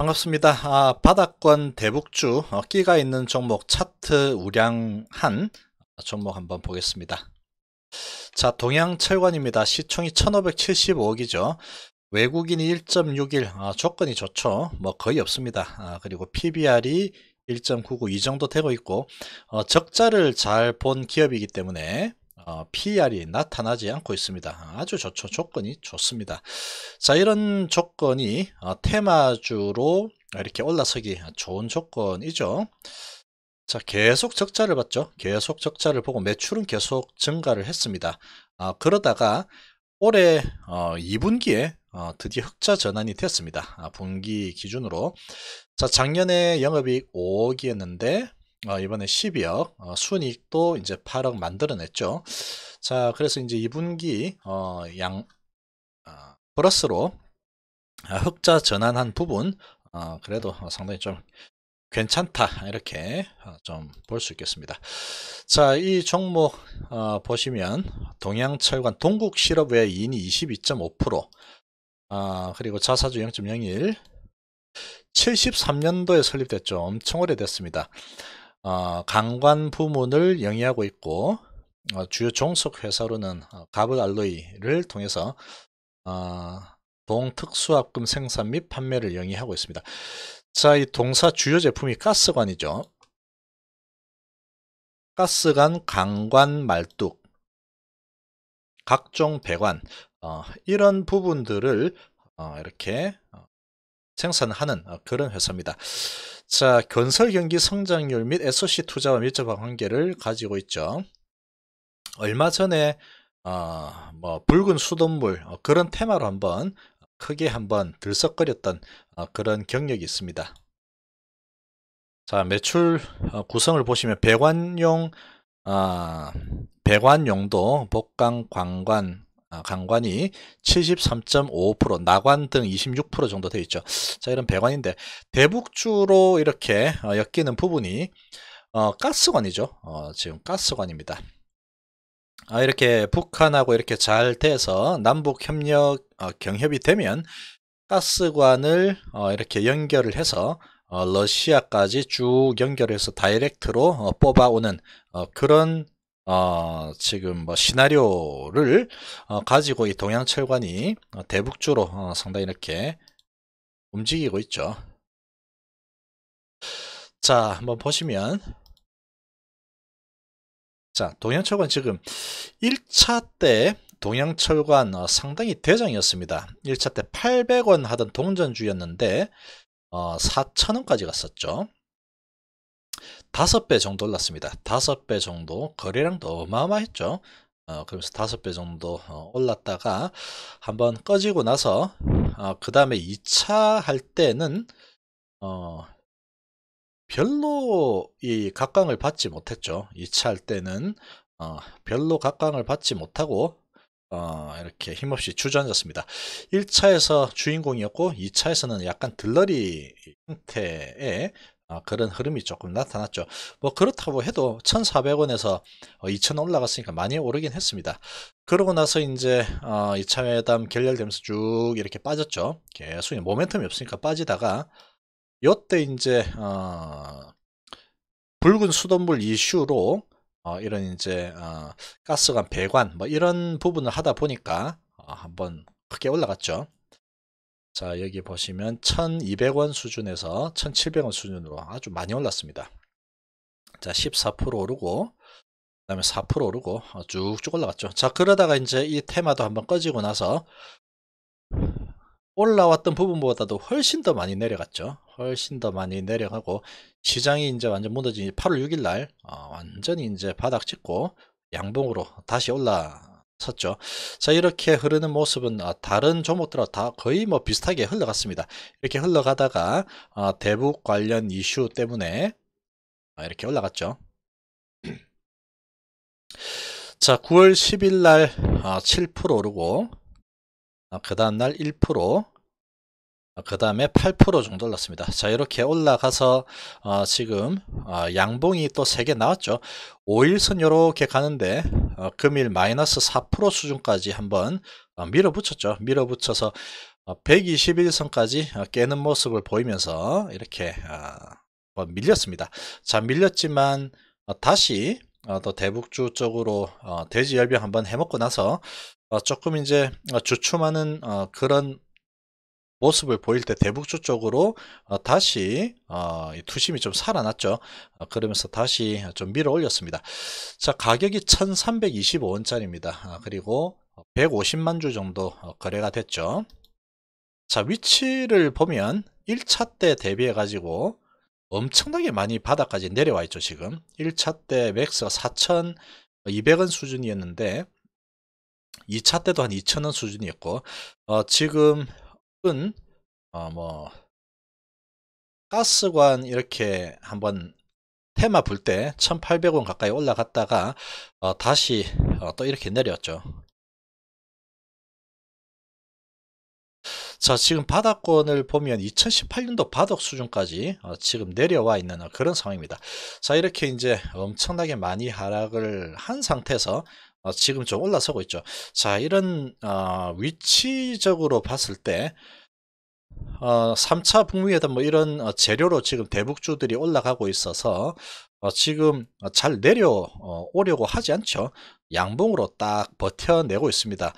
반갑습니다. 아, 바닥권 대북주 어, 끼가 있는 종목 차트 우량한 종목 한번 보겠습니다. 자 동양철관입니다. 시총이 1575억이죠. 외국인이 1.61 아, 조건이 좋죠. 뭐 거의 없습니다. 아, 그리고 PBR이 1.99 이 정도 되고 있고 어, 적자를 잘 본 기업이기 때문에 어, PER이 나타나지 않고 있습니다. 아주 좋죠. 조건이 좋습니다. 자, 이런 조건이 어, 테마주로 이렇게 올라서기 좋은 조건이죠. 자, 계속 적자를 봤죠. 계속 적자를 보고 매출은 계속 증가를 했습니다. 어, 그러다가 올해 어, 2분기에 어, 드디어 흑자 전환이 됐습니다. 아, 분기 기준으로. 자, 작년에 영업이익 5억이었는데 어, 이번에 12억 어, 순이익도 이제 8억 만들어냈죠. 자, 그래서 이제 2분기 어, 양 어, 플러스로 아, 흑자 전환한 부분 어, 그래도 상당히 좀 괜찮다 이렇게 어, 좀볼 수 있겠습니다 자이 종목 어, 보시면 동양철관 동국실업의 2인이 22.5% 어, 그리고 자사주 0.01 73년도에 설립됐죠 엄청 오래됐습니다 어, 강관 부문을 영위하고 있고 어, 주요 종속 회사로는 어, 가블 알로이를 통해서 어, 동특수합금 생산 및 판매를 영위하고 있습니다. 자, 이 동사 주요 제품이 가스관이죠. 가스관, 강관, 말뚝, 각종 배관 어, 이런 부분들을 어, 이렇게 생산하는 어, 그런 회사입니다. 자, 건설 경기 성장률 및 SOC 투자와 밀접한 관계를 가지고 있죠. 얼마 전에 어, 뭐 붉은 수돗물 어, 그런 테마로 한번 크게 한번 들썩거렸던 어, 그런 경력이 있습니다. 자 매출 어, 구성을 보시면 배관용 배관용도 아, 복강, 광관, 아, 강관이 7 3 5 나관 등 26% 정도 되어 있죠. 자 이런 배관인데 대북주로 이렇게 어, 엮이는 부분이 어, 가스관이죠. 어, 지금 가스관입니다. 아, 이렇게 북한하고 이렇게 잘 돼서 남북 협력 어, 경협이 되면 가스관을 어, 이렇게 연결을 해서 어, 러시아까지 쭉 연결해서 다이렉트로 뽑아오는 그런 어, 지금 뭐 시나리오를 어, 가지고 이 동양철관이 어, 대북주로 어, 상당히 이렇게 움직이고 있죠. 자, 한번 보시면 자, 동양철관 지금 1차 때 동양철관 어, 상당히 대장이었습니다. 1차 때 800원 하던 동전주였는데 4,000원까지 어, 갔었죠. 다섯 배 정도 올랐습니다. 다섯 배 정도 거래량도 어마어마했죠. 어, 그러서 다섯 배 정도 어, 올랐다가 한번 꺼지고 나서 어, 그 다음에 2차 할 때는 어, 별로 이 각광을 받지 못했죠. 2차 할 때는 어, 별로 각광을 받지 못하고 어, 이렇게 힘없이 주저앉았습니다. 1차에서 주인공이었고 2차에서는 약간 들러리 형태의 아, 그런 흐름이 조금 나타났죠. 뭐 그렇다고 해도 1,400원에서 2,000원 어, 올라갔으니까 많이 오르긴 했습니다. 그러고 나서 이제 어, 2차 회담 결렬되면서 쭉 이렇게 빠졌죠. 계속 모멘텀이 없으니까 빠지다가 요때 이제 어, 붉은 수돗물 이슈로 어, 이런 이제 가스관 배관 뭐 이런 부분을 하다 보니까 한번 크게 올라갔죠. 자 여기 보시면 1200원 수준에서 1700원 수준으로 아주 많이 올랐습니다 자14% 오르고 그 다음에 4% 오르고 어, 쭉쭉 올라갔죠 자 그러다가 이제 이 테마도 한번 꺼지고 나서 올라왔던 부분보다도 훨씬 더 많이 내려갔죠 훨씬 더 많이 내려가고 시장이 이제 완전 무너진 8월 6일 날 어, 완전히 이제 바닥 찍고 양봉으로 다시 올라 섰죠. 자 이렇게 흐르는 모습은 어, 다른 종목들하다 거의 뭐 비슷하게 흘러갔습니다. 이렇게 흘러가다가 어, 대북 관련 이슈 때문에 어, 이렇게 올라갔죠. 자 9월 10일 날7% 오르고 그 다음날 1%, 그 다음에 8% 정도 올랐습니다. 자 이렇게 올라가서 어 지금 어 양봉이 또 3개 나왔죠. 5일선 이렇게 가는데 어, 금일 마이너스 4% 수준까지 한번 어, 밀어붙였죠. 밀어붙여서 121선까지 어, 어, 깨는 모습을 보이면서 이렇게 어, 밀렸습니다. 자 밀렸지만 다시 또 대북주 쪽으로 돼지 열병 한번 해먹고 나서 조금 이제 주춤하는 그런 모습을 보일 때 대북주 쪽으로 어, 다시 어, 투심이 좀 살아났죠. 어, 그러면서 다시 좀 밀어 올렸습니다. 자, 가격이 1325원짜리입니다. 아, 그리고 150만 주 정도 거래가 됐죠. 자, 위치를 보면 1차 때 대비해 가지고 엄청나게 많이 바닥까지 내려와 있죠, 지금. 1차 때 맥스가 4,200원 수준이었는데 2차 때도 한 2,000원 수준이었고 어, 지금 혹은 어뭐 가스관 이렇게 한번 테마 불때 1800원 가까이 올라갔다가 어 다시 어또 이렇게 내렸죠 자 지금 바닥권을 보면 2018년도 바닥 수준까지 어 지금 내려와 있는 어, 그런 상황입니다 자 이렇게 이제 엄청나게 많이 하락을 한 상태에서 어, 지금 좀 올라서고 있죠. 자, 이런 어, 위치적으로 봤을 때 어, 3차 북미회담 뭐 이런 어, 재료로 지금 대북주들이 올라가고 있어서 어, 지금 어, 잘 내려오려고 어, 하지 않죠. 양봉으로 딱 버텨내고 있습니다.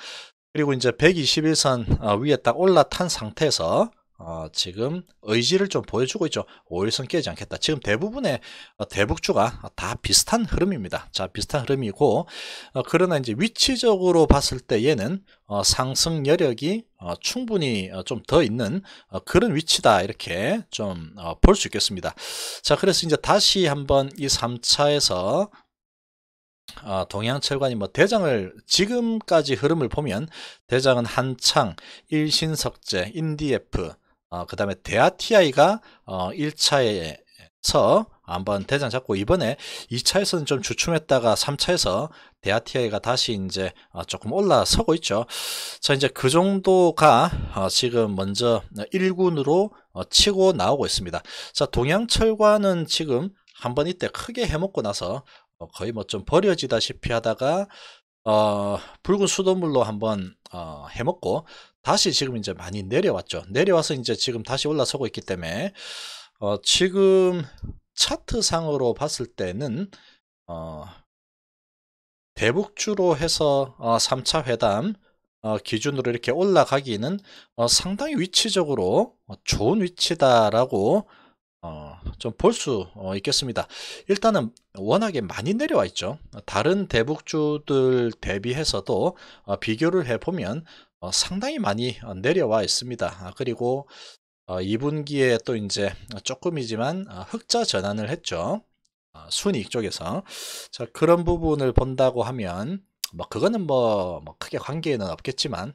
그리고 이제 121선 위에 딱 올라탄 상태에서 어, 지금 의지를 좀 보여주고 있죠. 5일선 깨지 않겠다. 지금 대부분의 어, 대북주가 다 비슷한 흐름입니다. 자, 비슷한 흐름이고, 어, 그러나 이제 위치적으로 봤을 때 얘는 어, 상승 여력이 어, 충분히 어, 좀더 있는 그런 위치다. 이렇게 좀 볼 수 있겠습니다. 자, 그래서 이제 다시 한번 이 3차에서 아, 동양철관이 뭐 대장을 지금까지 흐름을 보면 대장은 한창, 일신석재, 인디에프, 어, 그 다음에 대아TI가 어, 1차에서 한번 대장 잡고 이번에 2차에서는 좀 주춤했다가 3차에서 대아티아이가 다시 이제 어, 조금 올라서고 있죠. 자, 이제 그 정도가 어, 지금 먼저 1군으로 어, 치고 나오고 있습니다. 자, 동양철과는 지금 한번 이때 크게 해먹고 나서 거의 뭐 좀 버려지다시피 하다가 어, 붉은 수돗물로 한번 어, 해먹고 다시 지금 이제 많이 내려왔죠. 내려와서 이제 지금 다시 올라서고 있기 때문에 어, 지금 차트상으로 봤을 때는 어, 대북주로 해서 어, 3차 회담 어, 기준으로 이렇게 올라가기는 어, 상당히 위치적으로 어, 좋은 위치다라고 어, 좀볼수 어, 있겠습니다. 일단은 워낙에 많이 내려와 있죠. 다른 대북주들 대비해서도 어, 비교를 해보면 어, 상당히 많이 어, 내려와 있습니다. 아, 그리고 2분기에 어, 또 이제 조금이지만 흑자 전환을 했죠. 아, 순이익 쪽에서. 자, 그런 부분을 본다고 하면 뭐 그거는 뭐, 뭐 크게 관계는 없겠지만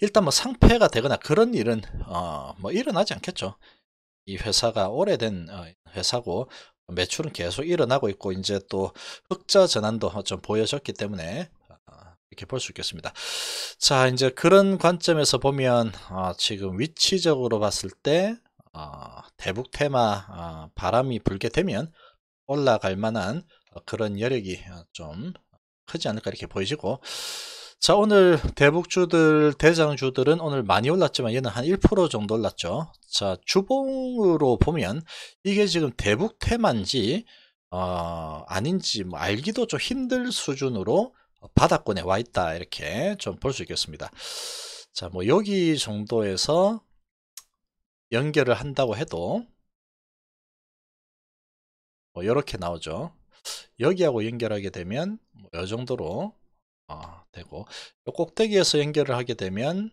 일단 뭐 상패가 되거나 그런 일은 어뭐 일어나지 않겠죠. 이 회사가 오래된 회사고 매출은 계속 일어나고 있고 이제 또 흑자 전환도 좀 보여졌기 때문에 이렇게 볼 수 있겠습니다. 자, 이제 그런 관점에서 보면 어, 지금 위치적으로 봤을 때 어, 대북 테마 어, 바람이 불게 되면 올라갈 만한 그런 여력이 좀 크지 않을까 이렇게 보이시고 자 오늘 대북주들 대장주들은 오늘 많이 올랐지만 얘는 한 1% 정도 올랐죠 자 주봉으로 보면 이게 지금 대북 테마인지 어, 아닌지 뭐 알기도 좀 힘들 수준으로 바닥권에 와 있다 이렇게 좀 볼 수 있겠습니다 자뭐 여기 정도에서 연결을 한다고 해도 뭐 이렇게 나오죠 여기하고 연결하게 되면 뭐이 정도로 어, 되고 요 꼭대기에서 연결을 하게 되면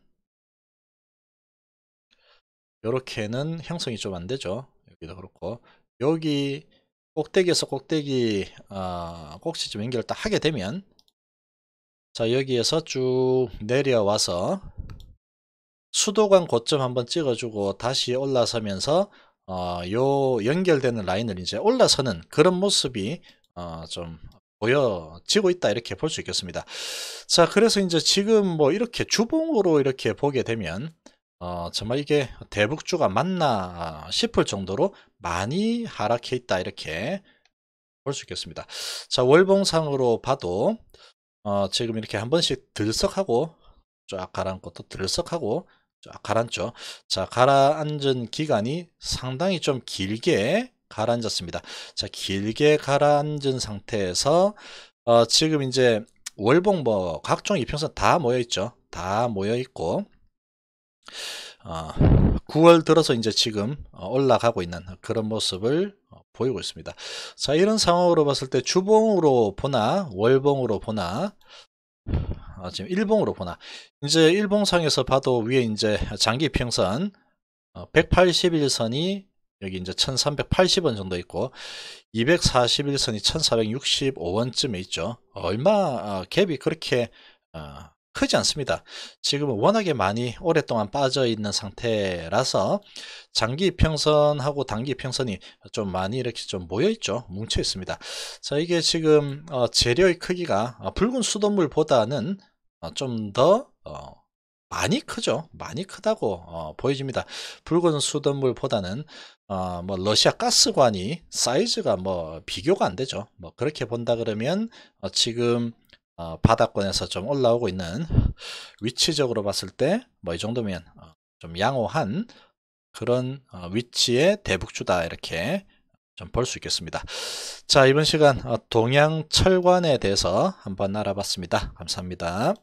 이렇게는 형성이 좀 안 되죠 여기도 그렇고 여기 꼭대기에서 꼭대기 어, 꼭지좀 연결을 딱 하게 되면 자 여기에서 쭉 내려와서 수도관 고점 한번 찍어주고 다시 올라서면서 어, 요 연결되는 라인을 이제 올라서는 그런 모습이 어, 좀 보여지고 있다 이렇게 볼 수 있겠습니다 자 그래서 이제 지금 뭐 이렇게 주봉으로 이렇게 보게 되면 어, 정말 이게 대북주가 맞나 싶을 정도로 많이 하락해 있다 이렇게 볼 수 있겠습니다 자 월봉상으로 봐도 어, 지금 이렇게 한 번씩 들썩하고 쫙 가라앉고 또 들썩하고 쫙 가라앉죠. 자, 가라앉은 기간이 상당히 좀 길게 가라앉았습니다. 자, 길게 가라앉은 상태에서 어, 지금 이제 월봉 뭐 각종 이평선 다 모여 있죠. 다 모여 있고 어, 9월 들어서 이제 지금 어, 올라가고 있는 그런 모습을 어, 보이고 있습니다. 자, 이런 상황으로 봤을 때 주봉으로 보나 월봉으로 보나 아, 지금 일봉으로 보나 이제 일봉상에서 봐도 위에 이제 장기 평선 181선이 어, 여기 이제 1380원 정도 있고 241선이 1465원쯤에 있죠. 얼마 아, 갭이 그렇게 아, 크지 않습니다. 지금은 워낙에 많이 오랫동안 빠져 있는 상태라서 장기 평선하고 단기 평선이 좀 많이 이렇게 좀 모여 있죠. 뭉쳐 있습니다. 자, 이게 지금 어, 재료의 크기가 어, 붉은 수돗물보다는 어, 좀더 어, 많이 크죠. 많이 크다고 어, 보여집니다. 붉은 수돗물보다는 어, 뭐 러시아 가스관이 사이즈가 뭐 비교가 안 되죠. 뭐 그렇게 본다 그러면 어, 지금 어, 바닥권에서 좀 올라오고 있는 위치적으로 봤을 때 뭐 이 정도면 어, 좀 양호한 그런 어, 위치의 대북주다 이렇게 좀 볼 수 있겠습니다. 자 이번 시간 어, 동양철관에 대해서 한번 알아봤습니다. 감사합니다.